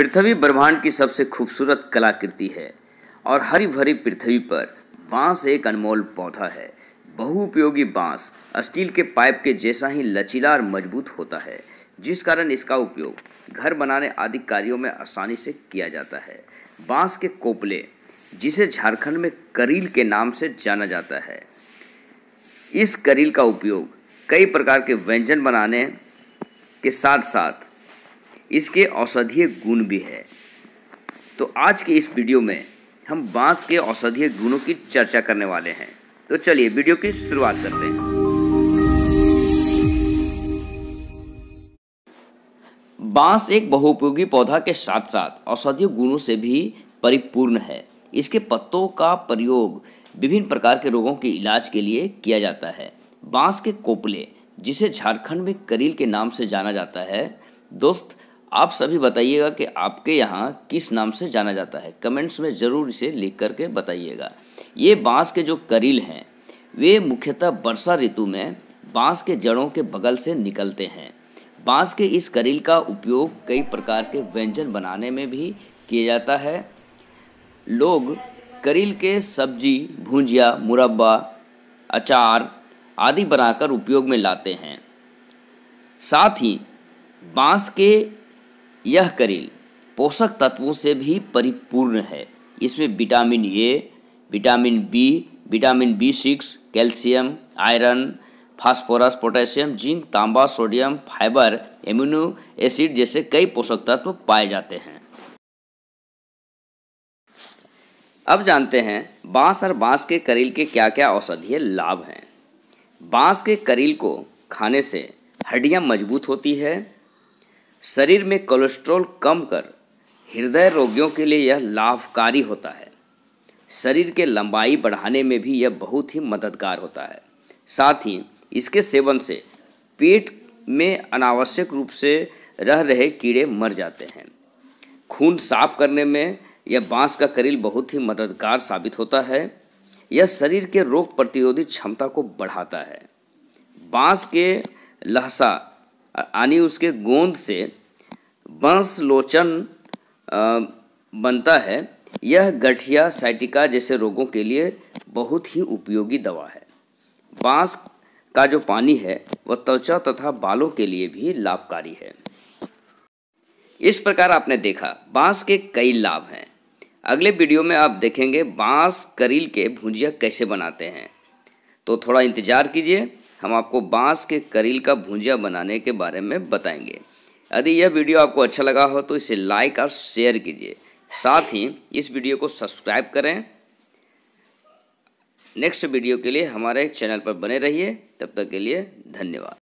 पृथ्वी ब्रह्मांड की सबसे खूबसूरत कलाकृति है और हरी भरी पृथ्वी पर बांस एक अनमोल पौधा है बहुउपयोगी बांस स्टील के पाइप के जैसा ही लचीला और मजबूत होता है जिस कारण इसका उपयोग घर बनाने आदि कार्यों में आसानी से किया जाता है बांस के कोपले जिसे झारखंड में करील के नाम से जाना जाता है इस करील का उपयोग कई प्रकार के व्यंजन बनाने के साथ साथ इसके औषधीय गुण भी है तो आज के इस वीडियो में हम बांस के औषधीय गुणों की चर्चा करने वाले हैं तो चलिए वीडियो की शुरुआत करते हैं बांस एक बहुउपयोगी पौधा के साथ साथ औषधीय गुणों से भी परिपूर्ण है इसके पत्तों का प्रयोग विभिन्न प्रकार के रोगों के इलाज के लिए किया जाता है बांस के कोपले जिसे झारखंड में करील के नाम से जाना जाता है दोस्त आप सभी बताइएगा कि आपके यहाँ किस नाम से जाना जाता है कमेंट्स में ज़रूर इसे लिख करके बताइएगा ये बाँस के जो करील हैं वे मुख्यतः वर्षा ऋतु में बाँस के जड़ों के बगल से निकलते हैं बाँस के इस करील का उपयोग कई प्रकार के व्यंजन बनाने में भी किया जाता है लोग करील के सब्जी भुंजिया मुरब्बा अचार आदि बनाकर उपयोग में लाते हैं साथ ही बाँस के यह करील पोषक तत्वों से भी परिपूर्ण है इसमें vitamin A vitamin B vitamin B six calcium iron phosphorus potassium zinc तांबा सोडियम फाइबर एम्यूनो एसिड जैसे कई पोषक तत्व पाए जाते हैं अब जानते हैं बांस और बांस के करील के क्या क्या औषधीय लाभ हैं बांस के करील को खाने से हड्डियां मजबूत होती है शरीर में कोलेस्ट्रॉल कम कर हृदय रोगियों के लिए यह लाभकारी होता है शरीर के लंबाई बढ़ाने में भी यह बहुत ही मददगार होता है साथ ही इसके सेवन से पेट में अनावश्यक रूप से रह रहे कीड़े मर जाते हैं खून साफ करने में यह बांस का करील बहुत ही मददगार साबित होता है यह शरीर के रोग प्रतिरोधी क्षमता को बढ़ाता है बांस के लहसा यानी उसके गोंद से बांस लोचन बनता है यह गठिया साइटिका जैसे रोगों के लिए बहुत ही उपयोगी दवा है बांस का जो पानी है वह त्वचा तथा बालों के लिए भी लाभकारी है इस प्रकार आपने देखा बांस के कई लाभ हैं अगले वीडियो में आप देखेंगे बांस करील के भुंजिया कैसे बनाते हैं तो थोड़ा इंतज़ार कीजिए हम आपको बांस के करील का भुंजिया बनाने के बारे में बताएंगे यदि यह वीडियो आपको अच्छा लगा हो तो इसे लाइक और शेयर कीजिए साथ ही इस वीडियो को सब्सक्राइब करें नेक्स्ट वीडियो के लिए हमारे चैनल पर बने रहिए तब तक के लिए धन्यवाद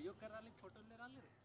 वीडियो करा ले फोटो ले रहा ले